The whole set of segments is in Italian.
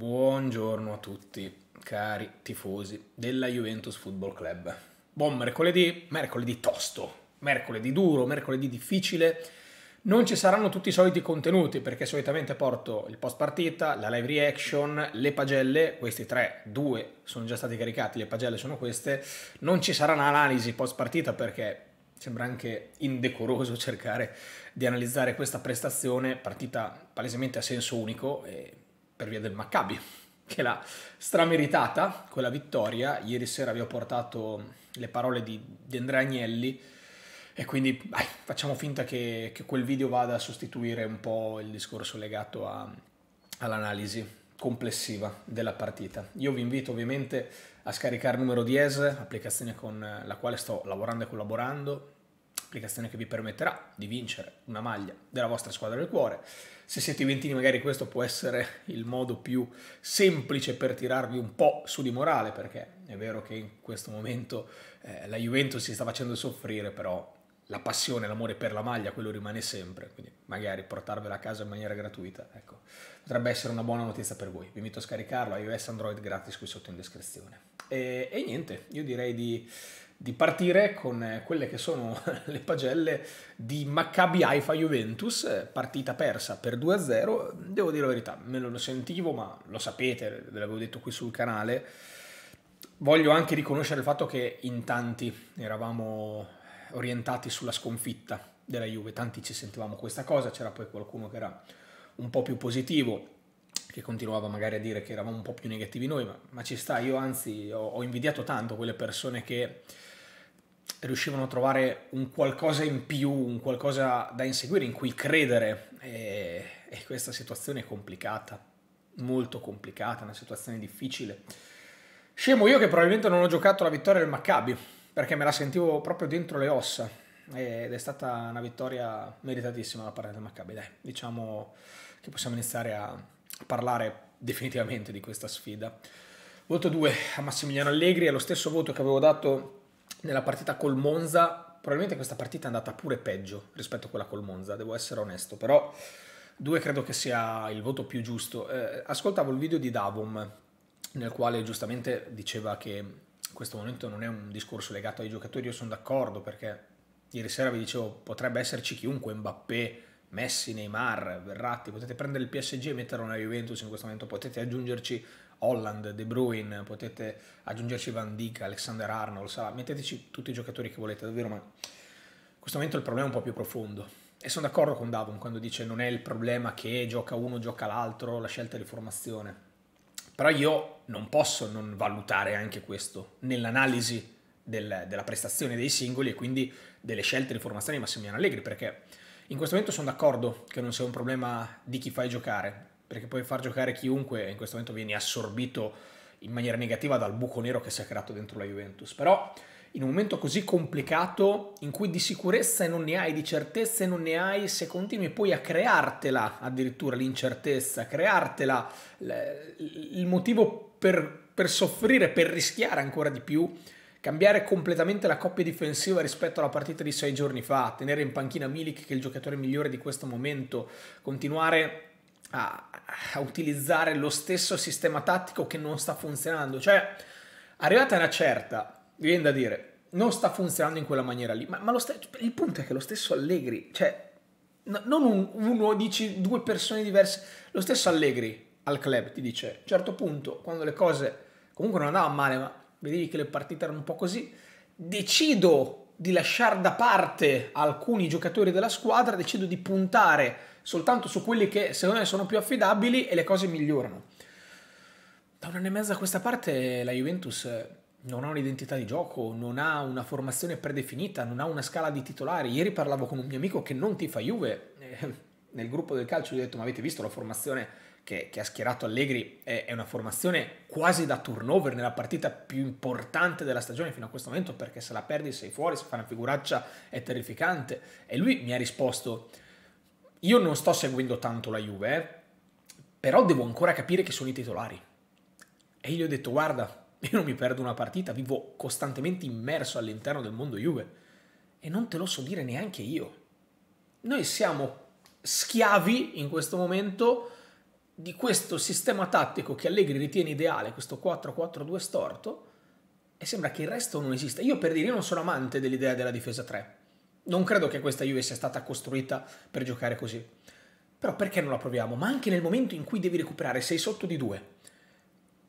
Buongiorno a tutti, cari tifosi della Juventus Football Club. Buon mercoledì, mercoledì tosto, mercoledì duro, mercoledì difficile. Non ci saranno tutti i soliti contenuti perché solitamente porto il post partita, la live reaction, le pagelle, questi tre, due sono già stati caricati, le pagelle sono queste. Non ci sarà un'analisi post partita perché sembra anche indecoroso cercare di analizzare questa prestazione, partita palesemente a senso unico e per via del Maccabi, che l'ha strameritata quella vittoria. Ieri sera vi ho portato le parole di, di Andrea Agnelli e quindi vai, facciamo finta che, che, quel video vada a sostituire un po' il discorso legato all'analisi complessiva della partita. Io vi invito ovviamente a scaricare il numero 10, applicazione con la quale sto lavorando e collaborando, applicazione che vi permetterà di vincere una maglia della vostra squadra del cuore. Se siete i ventini magari questo può essere il modo più semplice per tirarvi un po' su di morale, perché è vero che in questo momento eh, la Juventus si sta facendo soffrire, però la passione, l'amore per la maglia, quello rimane sempre, quindi magari portarvela a casa in maniera gratuita, ecco, potrebbe essere una buona notizia per voi. Vi invito a scaricarlo, iOS Android gratis qui sotto in descrizione. E, e niente, io direi di di partire con eh, quelle che sono le pagelle di Maccabi Haifa Juventus, eh, partita persa per 2-0. Devo dire la verità, me lo sentivo, ma lo sapete, ve l'avevo detto qui sul canale. Voglio anche riconoscere il fatto che in tanti eravamo orientati sulla sconfitta della Juve, tanti ci sentivamo questa cosa, c'era poi qualcuno che era un po' più positivo, che continuava magari a dire che eravamo un po' più negativi noi, ma, ma ci sta, io anzi ho, ho invidiato tanto quelle persone che riuscivano a trovare un qualcosa in più, un qualcosa da inseguire, in cui credere. E, e questa situazione è complicata, molto complicata, una situazione difficile. Scemo io che probabilmente non ho giocato la vittoria del Maccabi, perché me la sentivo proprio dentro le ossa. Ed è stata una vittoria meritatissima da parte del Maccabi, dai. Diciamo che possiamo iniziare a parlare definitivamente di questa sfida. Voto 2 a Massimiliano Allegri è lo stesso voto che avevo dato nella partita col Monza, probabilmente questa partita è andata pure peggio rispetto a quella col Monza, devo essere onesto, però due credo che sia il voto più giusto. Eh, ascoltavo il video di Davum, nel quale giustamente diceva che in questo momento non è un discorso legato ai giocatori, io sono d'accordo perché ieri sera vi dicevo potrebbe esserci chiunque, Mbappé, Messi, Neymar, Verratti, potete prendere il PSG e metterlo nella Juventus in questo momento, potete aggiungerci Holland, De Bruyne, potete aggiungerci Van Dijk, Alexander Arnold, Salah, metteteci tutti i giocatori che volete, davvero, ma in questo momento il problema è un po' più profondo. E sono d'accordo con Davon quando dice non è il problema che gioca uno, gioca l'altro, la scelta di formazione. Però io non posso non valutare anche questo nell'analisi del, della prestazione dei singoli e quindi delle scelte di formazione di Massimiliano Allegri, perché in questo momento sono d'accordo che non sia un problema di chi fai giocare, perché puoi far giocare chiunque e in questo momento vieni assorbito in maniera negativa dal buco nero che si è creato dentro la Juventus. Però in un momento così complicato in cui di sicurezza non ne hai, di certezze non ne hai, se continui poi a creartela addirittura l'incertezza, creartela il motivo per, per, soffrire, per rischiare ancora di più, cambiare completamente la coppia difensiva rispetto alla partita di sei giorni fa, tenere in panchina Milik che è il giocatore migliore di questo momento, continuare a, a utilizzare lo stesso sistema tattico che non sta funzionando. Cioè, arrivata una certa, viene da dire, non sta funzionando in quella maniera lì, ma, ma cioè, il punto è che lo stesso Allegri, cioè, no, non un, uno, dici due persone diverse, lo stesso Allegri al club ti dice, a un certo punto, quando le cose comunque non andavano male, ma vedevi che le partite erano un po' così, decido di lasciare da parte alcuni giocatori della squadra, decido di puntare soltanto su quelli che secondo me sono più affidabili e le cose migliorano. Da un anno e mezzo a questa parte la Juventus non ha un'identità di gioco, non ha una formazione predefinita, non ha una scala di titolari. Ieri parlavo con un mio amico che non ti fa Juve, eh, nel gruppo del calcio gli ho detto ma avete visto la formazione che, che ha schierato Allegri è, è, una formazione quasi da turnover nella partita più importante della stagione fino a questo momento, perché se la perdi sei fuori, se fa una figuraccia è terrificante. E lui mi ha risposto, io non sto seguendo tanto la Juve, eh, però devo ancora capire chi sono i titolari. E io gli ho detto, guarda, io non mi perdo una partita, vivo costantemente immerso all'interno del mondo Juve. E non te lo so dire neanche io. Noi siamo schiavi in questo momento di questo sistema tattico che Allegri ritiene ideale, questo 4-4-2 storto, e sembra che il resto non esista. Io per dire, io non sono amante dell'idea della difesa 3. Non credo che questa Juve sia stata costruita per giocare così. Però perché non la proviamo? Ma anche nel momento in cui devi recuperare, sei sotto di due.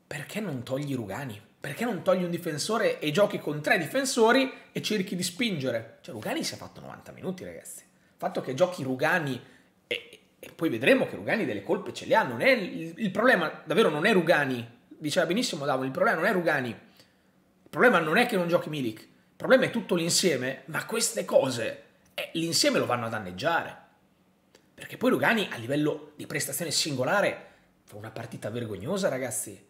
Perché non togli Rugani? Perché non togli un difensore e giochi con tre difensori e cerchi di spingere? Cioè Rugani si è fatto 90 minuti, ragazzi. Il fatto che giochi Rugani poi vedremo che Rugani delle colpe ce le ha, non è il, il problema, davvero non è Rugani, diceva benissimo Davon, il problema non è Rugani, il problema non è che non giochi Milik, il problema è tutto l'insieme, ma queste cose, eh, l'insieme lo vanno a danneggiare, perché poi Rugani a livello di prestazione singolare fa una partita vergognosa ragazzi,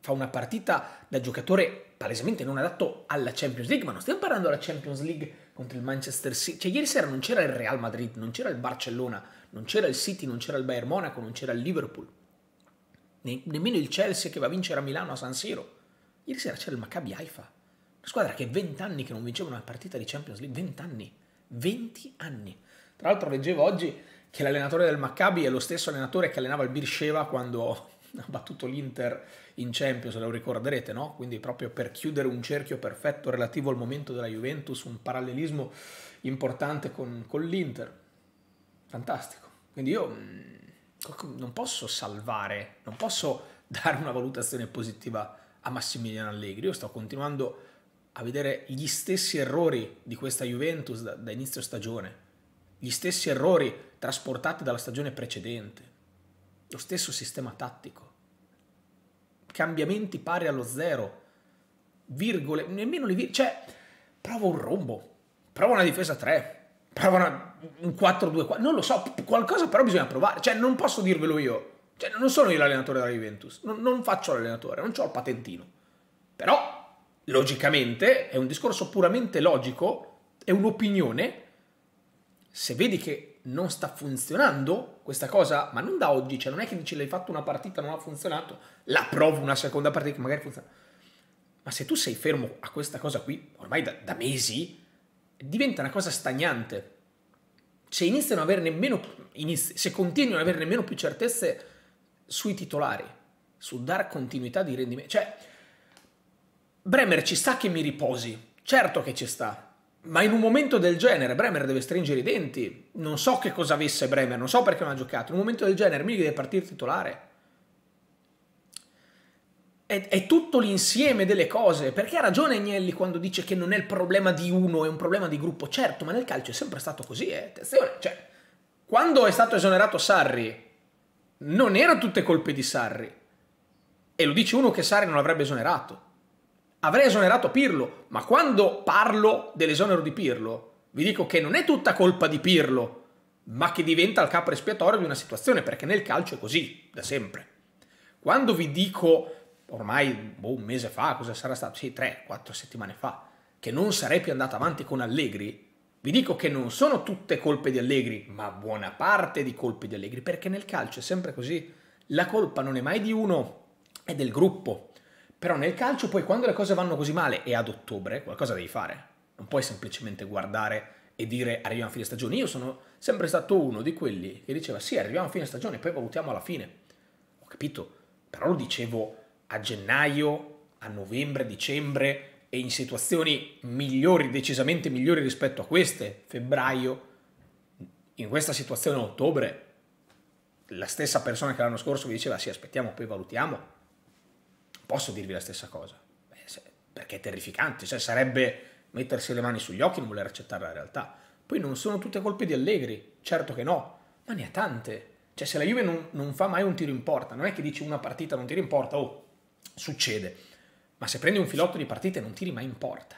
fa una partita da giocatore palesemente non adatto alla Champions League, ma non stiamo parlando della Champions League contro il Manchester City. Cioè, ieri sera non c'era il Real Madrid, non c'era il Barcellona, non c'era il City, non c'era il Bayern Monaco, non c'era il Liverpool. Ne- nemmeno il Chelsea che va a vincere a Milano a San Siro. Ieri sera c'era il Maccabi Haifa, una squadra che 20 anni che non vinceva una partita di Champions League, 20 anni, 20 anni. Tra l'altro leggevo oggi che l'allenatore del Maccabi è lo stesso allenatore che allenava il Birsheva quando ha battuto l'Inter in Champions, lo ricorderete, no? Quindi proprio per chiudere un cerchio perfetto relativo al momento della Juventus, un parallelismo importante con, con l'Inter. Fantastico. Quindi io mm, non posso salvare, non posso dare una valutazione positiva a Massimiliano Allegri. Io sto continuando a vedere gli stessi errori di questa Juventus da, da inizio stagione, gli stessi errori trasportati dalla stagione precedente lo stesso sistema tattico, cambiamenti pari allo zero, virgole, nemmeno le virgole, cioè prova un rombo, prova una difesa 3, prova una, un 4-2-4, non lo so, qualcosa però bisogna provare, cioè non posso dirvelo io, cioè non sono io l'allenatore della Juventus, non, non faccio l'allenatore, non ho il patentino, però logicamente è un discorso puramente logico, è un'opinione, se vedi che non sta funzionando questa cosa, ma non da oggi, cioè non è che dici l'hai fatto una partita, non ha funzionato, la provo una seconda partita che magari funziona. Ma se tu sei fermo a questa cosa qui, ormai da, da mesi, diventa una cosa stagnante. Se iniziano a avere nemmeno, inizi, se continuano ad avere nemmeno più certezze sui titolari, su dar continuità di rendimento, cioè Bremer ci sta che mi riposi, certo che ci sta, ma in un momento del genere Bremer deve stringere i denti. Non so che cosa avesse Bremer, non so perché non ha giocato. In un momento del genere Milik deve partire titolare. È, è tutto l'insieme delle cose. Perché ha ragione Agnelli quando dice che non è il problema di uno, è un problema di gruppo. Certo, ma nel calcio è sempre stato così, eh. Attenzione, cioè, quando è stato esonerato Sarri, non erano tutte colpe di Sarri. E lo dice uno che Sarri non l'avrebbe esonerato avrei esonerato Pirlo, ma quando parlo dell'esonero di Pirlo, vi dico che non è tutta colpa di Pirlo, ma che diventa il capo espiatorio di una situazione, perché nel calcio è così, da sempre. Quando vi dico, ormai boh, un mese fa, cosa sarà stato? Sì, tre, quattro settimane fa, che non sarei più andato avanti con Allegri, vi dico che non sono tutte colpe di Allegri, ma buona parte di colpe di Allegri, perché nel calcio è sempre così. La colpa non è mai di uno, è del gruppo. Però nel calcio poi quando le cose vanno così male e ad ottobre qualcosa devi fare. Non puoi semplicemente guardare e dire arriviamo a fine stagione. Io sono sempre stato uno di quelli che diceva sì, arriviamo a fine stagione, poi valutiamo alla fine. Ho capito, però lo dicevo a gennaio, a novembre, dicembre e in situazioni migliori, decisamente migliori rispetto a queste, febbraio, in questa situazione a ottobre, la stessa persona che l'anno scorso vi diceva sì, aspettiamo, poi valutiamo, posso dirvi la stessa cosa, eh, perché è terrificante, cioè sarebbe mettersi le mani sugli occhi e non voler accettare la realtà. Poi non sono tutte colpe di Allegri, certo che no, ma ne ha tante. Cioè se la Juve non, non fa mai un tiro in porta, non è che dici una partita non tiro in porta, oh, succede. Ma se prendi un filotto di partite non tiri mai in porta.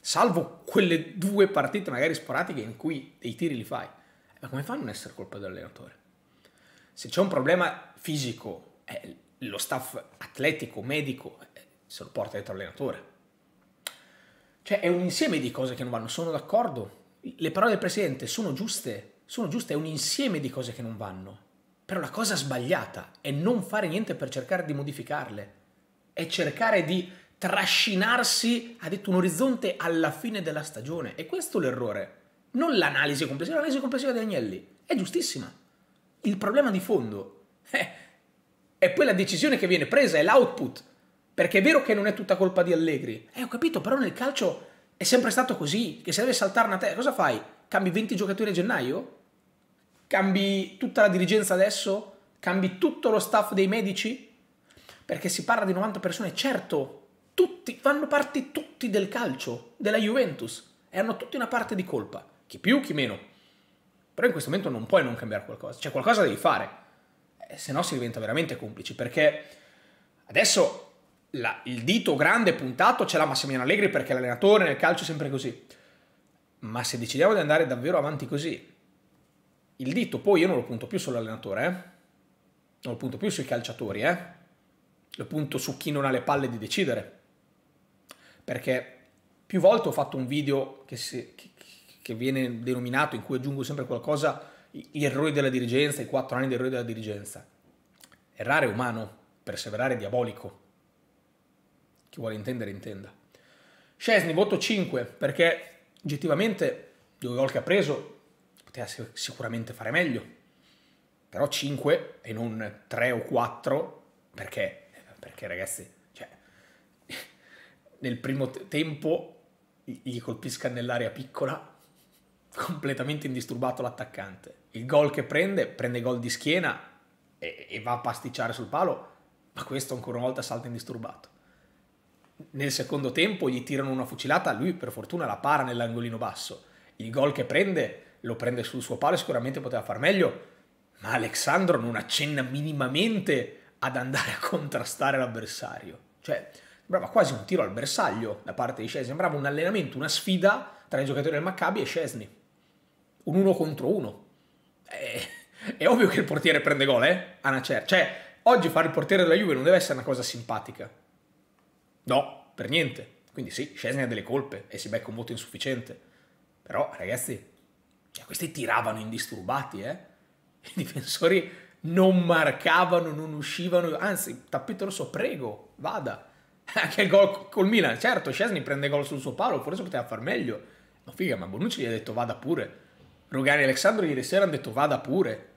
Salvo quelle due partite magari sporadiche in cui dei tiri li fai. Ma come fa a non essere colpa dell'allenatore? Se c'è un problema fisico, eh, lo staff atletico, medico, eh, se lo porta dietro l'allenatore. Cioè è un insieme di cose che non vanno, sono d'accordo. Le parole del Presidente sono giuste, sono giuste, è un insieme di cose che non vanno. Però la cosa sbagliata è non fare niente per cercare di modificarle, è cercare di trascinarsi, ha detto, un orizzonte alla fine della stagione. E questo è l'errore, non l'analisi complessiva, l'analisi complessiva di Agnelli è giustissima. Il problema di fondo è eh, è poi la decisione che viene presa è l'output. Perché è vero che non è tutta colpa di Allegri. Eh, ho capito, però nel calcio è sempre stato così. Che se deve saltare una te, cosa fai? Cambi 20 giocatori a gennaio? Cambi tutta la dirigenza adesso? Cambi tutto lo staff dei medici? Perché si parla di 90 persone, certo, tutti, fanno parte tutti del calcio, della Juventus. E hanno tutti una parte di colpa. Chi più, chi meno. Però in questo momento non puoi non cambiare qualcosa. Cioè qualcosa devi fare eh, se no si diventa veramente complici, perché adesso la, il dito grande puntato ce l'ha Massimiliano Allegri perché l'allenatore nel calcio è sempre così, ma se decidiamo di andare davvero avanti così, il dito poi io non lo punto più sull'allenatore, eh? non lo punto più sui calciatori, eh? lo punto su chi non ha le palle di decidere, perché più volte ho fatto un video che, si, che, che viene denominato in cui aggiungo sempre qualcosa gli errori della dirigenza, i quattro anni di errori della dirigenza. Errare è umano, perseverare è diabolico. Chi vuole intendere, intenda. Scesni, voto 5, perché oggettivamente due gol che ha preso poteva sicuramente fare meglio. Però 5 e non 3 o 4, perché? Perché ragazzi, cioè, nel primo tempo gli colpisca nell'area piccola, completamente indisturbato l'attaccante il gol che prende, prende gol di schiena e, e va a pasticciare sul palo, ma questo ancora una volta salta indisturbato. Nel secondo tempo gli tirano una fucilata, lui per fortuna la para nell'angolino basso. Il gol che prende lo prende sul suo palo, sicuramente poteva far meglio, ma Alexandro non accenna minimamente ad andare a contrastare l'avversario. Cioè, sembrava quasi un tiro al bersaglio da parte di Scesni, sembrava un allenamento, una sfida tra i giocatori del Maccabi e Scesni. Un uno contro uno, eh, è ovvio che il portiere prende gol, eh? Anacer. Cioè, oggi fare il portiere della Juve non deve essere una cosa simpatica. No, per niente. Quindi sì, Scesni ha delle colpe e si becca un voto insufficiente. Però, ragazzi, cioè, questi tiravano indisturbati, eh? I difensori non marcavano, non uscivano, anzi, tappeto rosso, prego, vada. Anche il gol col Milan, certo, Scesni prende gol sul suo palo, forse poteva far meglio. Ma figa, ma Bonucci gli ha detto vada pure Rogani e Alessandro ieri sera hanno detto vada pure.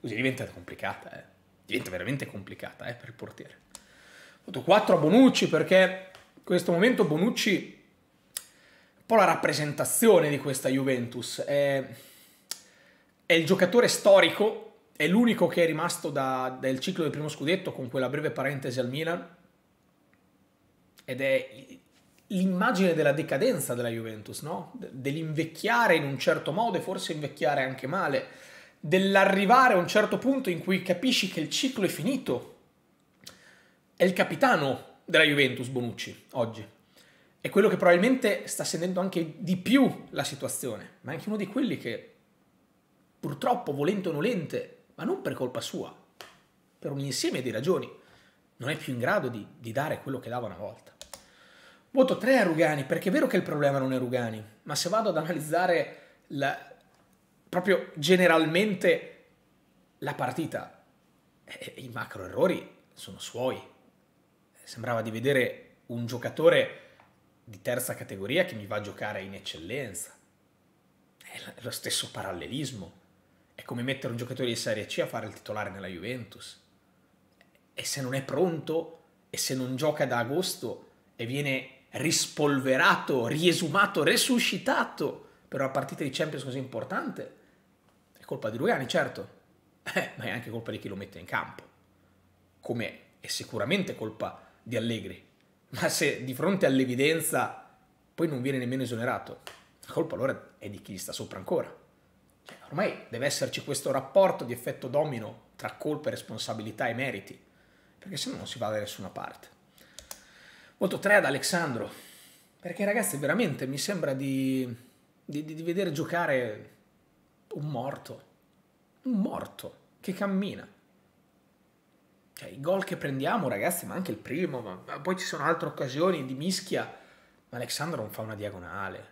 Così diventa complicata, eh. Diventa veramente complicata, eh, per il portiere. Ho fatto 4 a Bonucci perché in questo momento Bonucci è un po' la rappresentazione di questa Juventus. È, è il giocatore storico, è l'unico che è rimasto da, dal ciclo del primo scudetto con quella breve parentesi al Milan. Ed è l'immagine della decadenza della Juventus, no? dell'invecchiare in un certo modo e forse invecchiare anche male, dell'arrivare a un certo punto in cui capisci che il ciclo è finito. È il capitano della Juventus Bonucci oggi. È quello che probabilmente sta sentendo anche di più la situazione, ma è anche uno di quelli che purtroppo, volente o nolente, ma non per colpa sua, per un insieme di ragioni, non è più in grado di, di dare quello che dava una volta. Voto 3 a Rugani, perché è vero che il problema non è Rugani, ma se vado ad analizzare la, proprio generalmente la partita, eh, eh i macro errori sono suoi. Sembrava di vedere un giocatore di terza categoria che mi va a giocare in eccellenza. È lo stesso parallelismo. È come mettere un giocatore di Serie C a fare il titolare nella Juventus. E se non è pronto, e se non gioca da agosto, e viene rispolverato, riesumato, resuscitato per una partita di Champions così importante? È colpa di Lugani, certo, eh, ma è anche colpa di chi lo mette in campo, come è sicuramente colpa di Allegri, ma se di fronte all'evidenza poi non viene nemmeno esonerato, la colpa allora è di chi gli sta sopra ancora. Cioè, ormai deve esserci questo rapporto di effetto domino tra colpe, responsabilità e meriti, perché se no non si va da nessuna parte. Voto 3 ad Alessandro. perché ragazzi veramente mi sembra di, di, di vedere giocare un morto, un morto che cammina. Cioè, i gol che prendiamo, ragazzi, ma anche il primo, ma, ma poi ci sono altre occasioni di mischia. Ma Alessandro non fa una diagonale.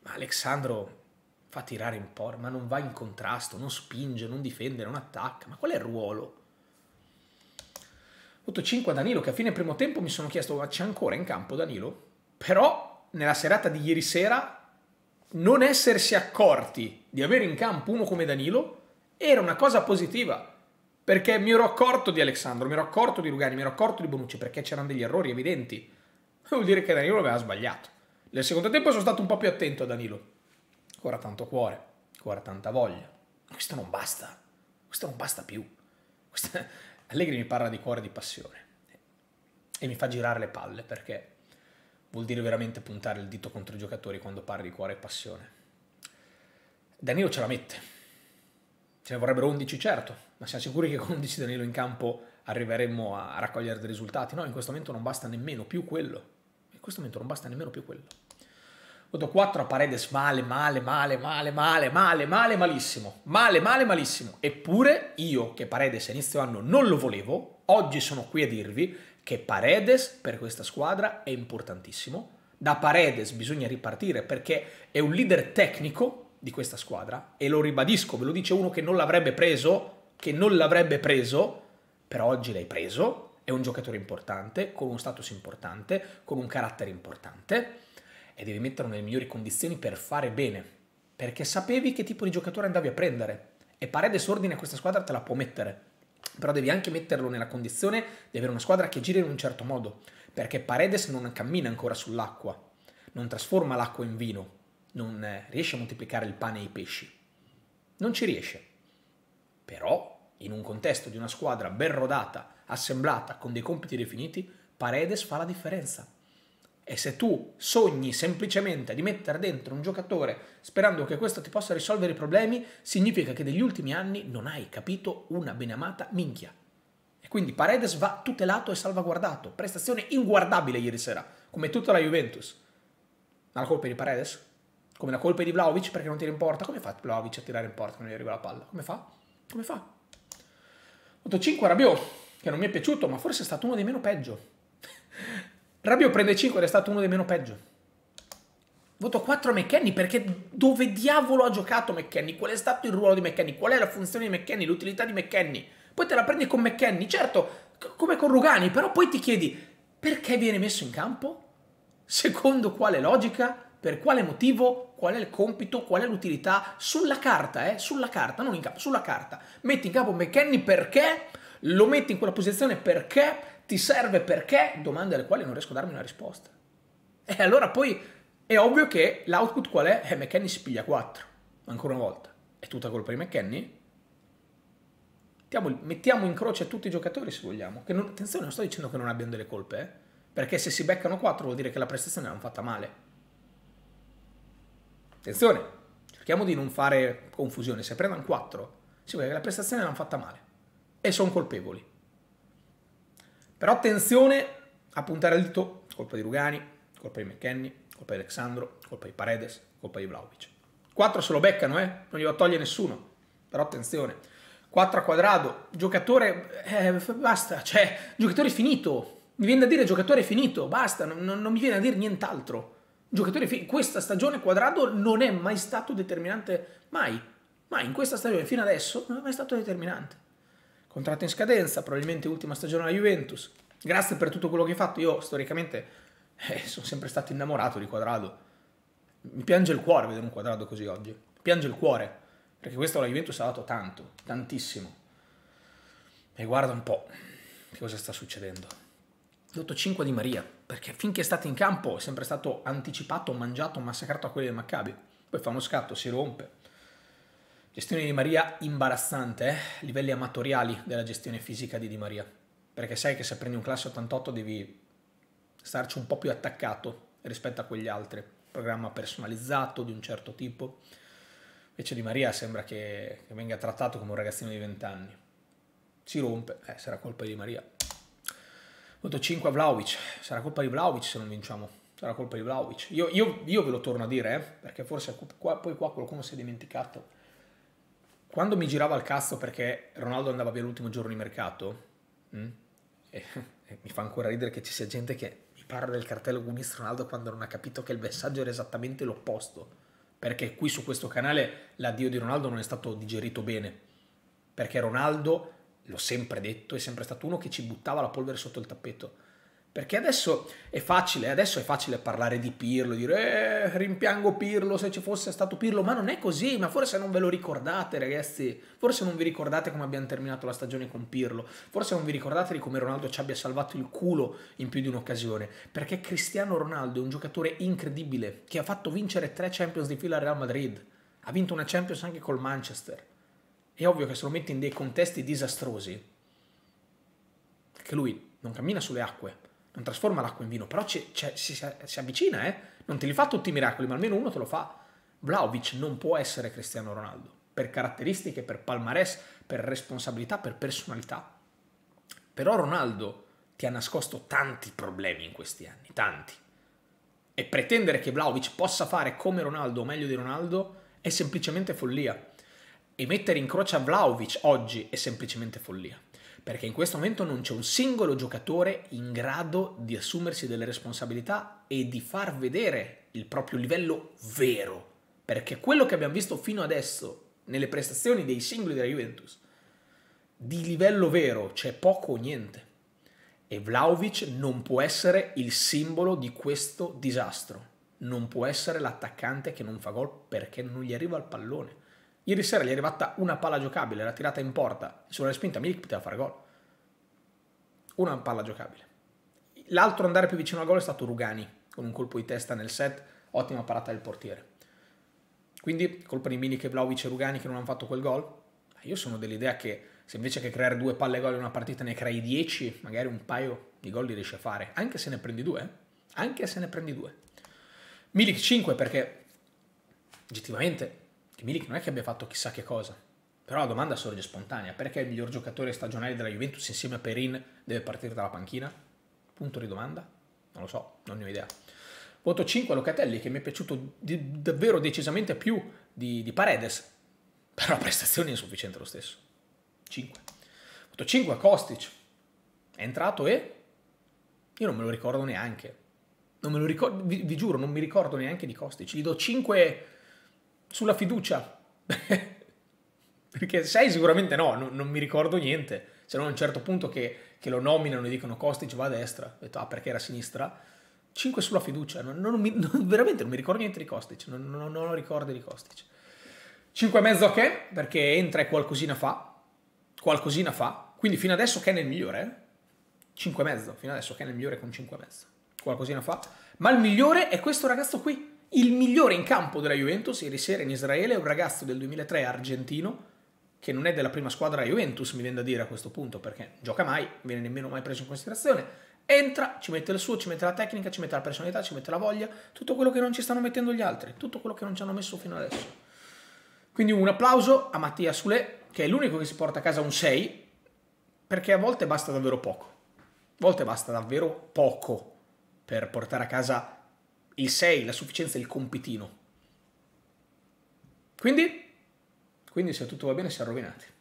Ma Alessandro fa tirare in porta, ma non va in contrasto, non spinge, non difende, non attacca. Ma qual è il ruolo? Voto 5 a Danilo, che a fine primo tempo mi sono chiesto, ma c'è ancora in campo Danilo? Però nella serata di ieri sera non essersi accorti di avere in campo uno come Danilo era una cosa positiva. Perché mi ero accorto di Alessandro, mi ero accorto di Rugani, mi ero accorto di Bonucci, perché c'erano degli errori evidenti. Vuol dire che Danilo aveva sbagliato. Nel secondo tempo sono stato un po' più attento a Danilo. Ancora tanto cuore, ancora tanta voglia. Questo non basta. Questo non basta più. Questa Allegri mi parla di cuore e di passione e mi fa girare le palle perché vuol dire veramente puntare il dito contro i giocatori quando parli di cuore e passione. Danilo ce la mette, ce ne vorrebbero 11 certo, ma siamo sicuri che con 11 Danilo in campo arriveremmo a raccogliere dei risultati? No, in questo momento non basta nemmeno più quello, in questo momento non basta nemmeno più quello. Voto 4 a Paredes male, male, male, male, male, male, male, malissimo. Male, male, malissimo. Eppure io, che Paredes a inizio anno non lo volevo, oggi sono qui a dirvi che Paredes per questa squadra è importantissimo. Da Paredes bisogna ripartire perché è un leader tecnico di questa squadra e lo ribadisco, ve lo dice uno che non l'avrebbe preso, che non l'avrebbe preso, però oggi l'hai preso, è un giocatore importante, con uno status importante, con un carattere importante e devi metterlo nelle migliori condizioni per fare bene, perché sapevi che tipo di giocatore andavi a prendere e Paredes ordine a questa squadra te la può mettere, però devi anche metterlo nella condizione di avere una squadra che gira in un certo modo, perché Paredes non cammina ancora sull'acqua, non trasforma l'acqua in vino, non eh, riesce a moltiplicare il pane e i pesci. Non ci riesce. Però, in un contesto di una squadra ben rodata, assemblata, con dei compiti definiti, Paredes fa la differenza. E se tu sogni semplicemente di mettere dentro un giocatore sperando che questo ti possa risolvere i problemi, significa che negli ultimi anni non hai capito una benamata minchia. E quindi Paredes va tutelato e salvaguardato. Prestazione inguardabile ieri sera, come tutta la Juventus. Ma la colpa è di Paredes? Come la colpa è di Vlaovic perché non tira in porta? Come fa Vlaovic a tirare in porta quando gli arriva la palla? Come fa? Come fa? 8-5 Rabiot, che non mi è piaciuto, ma forse è stato uno dei meno peggio. Rabio prende 5 ed è stato uno dei meno peggio. Voto 4 a McKenny perché dove diavolo ha giocato McKenny? Qual è stato il ruolo di McKenny? Qual è la funzione di McKenny? L'utilità di McKenny? Poi te la prendi con McKenny, certo, come con Rugani, però poi ti chiedi perché viene messo in campo? Secondo quale logica? Per quale motivo? Qual è il compito? Qual è l'utilità? Sulla carta, eh? Sulla carta, non in campo, sulla carta. Metti in campo McKenny perché? Lo metti in quella posizione perché? ti serve perché? Domande alle quali non riesco a darmi una risposta. E allora poi è ovvio che l'output qual è? Eh, McKenny si piglia 4, ancora una volta. È tutta colpa di McKenny? Mettiamo, mettiamo in croce tutti i giocatori se vogliamo. Non, attenzione, non sto dicendo che non abbiano delle colpe, eh? perché se si beccano 4 vuol dire che la prestazione l'hanno fatta male. Attenzione, cerchiamo di non fare confusione. Se prendono 4, si vuol dire che la prestazione l'hanno fatta male e sono colpevoli. Però attenzione a puntare il dito, colpa di Rugani, colpa di McKenny, colpa di Alessandro, colpa di Paredes, colpa di Vlaovic. 4 se lo beccano, eh? non glielo toglie nessuno. Però attenzione, 4 a quadrado, giocatore, eh, basta, cioè, giocatore finito. Mi viene da dire giocatore finito, basta, non, non, mi viene da dire nient'altro. Giocatore finito, questa stagione quadrado non è mai stato determinante, mai. Mai, in questa stagione fino adesso non è mai stato determinante contratto in scadenza, probabilmente ultima stagione alla Juventus. Grazie per tutto quello che hai fatto. Io storicamente eh, sono sempre stato innamorato di Quadrado. Mi piange il cuore vedere un Quadrado così oggi. Mi piange il cuore, perché questa alla Juventus ha dato tanto, tantissimo. E guarda un po' che cosa sta succedendo. Lotto 5 di Maria, perché finché è stato in campo è sempre stato anticipato, mangiato, massacrato a quelli del Maccabi. Poi fa uno scatto, si rompe Gestione di Maria imbarazzante, eh? livelli amatoriali della gestione fisica di Di Maria, perché sai che se prendi un classe 88 devi starci un po' più attaccato rispetto a quegli altri, programma personalizzato di un certo tipo, invece Di Maria sembra che, che venga trattato come un ragazzino di 20 anni, si rompe, eh, sarà colpa di Di Maria. Voto 5 a Vlaovic, sarà colpa di Vlaovic se non vinciamo sarà colpa di Vlaovic. Io, io, io, ve lo torno a dire, eh, perché forse qua, poi qua qualcuno si è dimenticato quando mi girava il cazzo perché Ronaldo andava via l'ultimo giorno di mercato, mh, mm, e, e mi fa ancora ridere che ci sia gente che mi parla del cartello comunista Ronaldo quando non ha capito che il messaggio era esattamente l'opposto. Perché qui su questo canale l'addio di Ronaldo non è stato digerito bene. Perché Ronaldo, l'ho sempre detto, è sempre stato uno che ci buttava la polvere sotto il tappeto perché adesso è facile, adesso è facile parlare di Pirlo, dire eh, rimpiango Pirlo se ci fosse stato Pirlo, ma non è così, ma forse non ve lo ricordate ragazzi, forse non vi ricordate come abbiamo terminato la stagione con Pirlo, forse non vi ricordate di come Ronaldo ci abbia salvato il culo in più di un'occasione, perché Cristiano Ronaldo è un giocatore incredibile che ha fatto vincere tre Champions di fila al Real Madrid, ha vinto una Champions anche col Manchester. È ovvio che se lo metti in dei contesti disastrosi, che lui non cammina sulle acque, non trasforma l'acqua in vino, però c è, si, si, avvicina, eh? non te li fa tutti i miracoli, ma almeno uno te lo fa. Vlaovic non può essere Cristiano Ronaldo, per caratteristiche, per palmarès, per responsabilità, per personalità. Però Ronaldo ti ha nascosto tanti problemi in questi anni, tanti. E pretendere che Vlaovic possa fare come Ronaldo o meglio di Ronaldo è semplicemente follia. E mettere in croce a Vlaovic oggi è semplicemente follia perché in questo momento non c'è un singolo giocatore in grado di assumersi delle responsabilità e di far vedere il proprio livello vero, perché quello che abbiamo visto fino adesso nelle prestazioni dei singoli della Juventus, di livello vero c'è poco o niente. E Vlaovic non può essere il simbolo di questo disastro. Non può essere l'attaccante che non fa gol perché non gli arriva il pallone. Ieri sera gli è arrivata una palla giocabile, era tirata in porta, sulla respinta Milik poteva fare gol. Una palla giocabile. L'altro andare più vicino al gol è stato Rugani, con un colpo di testa nel set, ottima parata del portiere. Quindi colpa di Milik e Vlaovic e Rugani che non hanno fatto quel gol. Io sono dell'idea che se invece che creare due palle gol in una partita ne crei dieci, magari un paio di gol li riesci a fare, anche se ne prendi due, eh. anche se ne prendi due. Milik 5 perché oggettivamente Milik non è che abbia fatto chissà che cosa, però la domanda sorge spontanea, perché il miglior giocatore stagionale della Juventus insieme a Perin deve partire dalla panchina? Punto di domanda? Non lo so, non ne ho idea. Voto 5 a Locatelli, che mi è piaciuto di, davvero decisamente più di, di Paredes, però la prestazione è insufficiente lo stesso. 5. Voto 5 a Kostic, è entrato e... Io non me lo ricordo neanche. Non me lo ricordo, vi, vi giuro, non mi ricordo neanche di Kostic. Gli do 5 sulla fiducia. Perché 6 sicuramente no, non, non, mi ricordo niente. Se non a un certo punto che, che lo nominano e dicono Kostic va a destra. Ho detto, ah perché era a sinistra? 5 sulla fiducia. Non, non, non, veramente non mi ricordo niente di Kostic. Non, non, ho ricordi di Kostic. 5 e mezzo a okay, Ken perché entra e qualcosina fa. Qualcosina fa. Quindi fino adesso Ken è il migliore. Eh? 5 e mezzo. Fino adesso Ken è il migliore con 5 e mezzo. Qualcosina fa. Ma il migliore è questo ragazzo qui il migliore in campo della Juventus ieri sera in Israele è un ragazzo del 2003 argentino che non è della prima squadra Juventus, mi viene da dire a questo punto, perché gioca mai, viene nemmeno mai preso in considerazione. Entra, ci mette il suo, ci mette la tecnica, ci mette la personalità, ci mette la voglia, tutto quello che non ci stanno mettendo gli altri, tutto quello che non ci hanno messo fino adesso. Quindi un applauso a Mattia Sule, che è l'unico che si porta a casa un 6, perché a volte basta davvero poco. A volte basta davvero poco per portare a casa il 6, la sufficienza il compitino. Quindi, quindi se tutto va bene si è rovinati.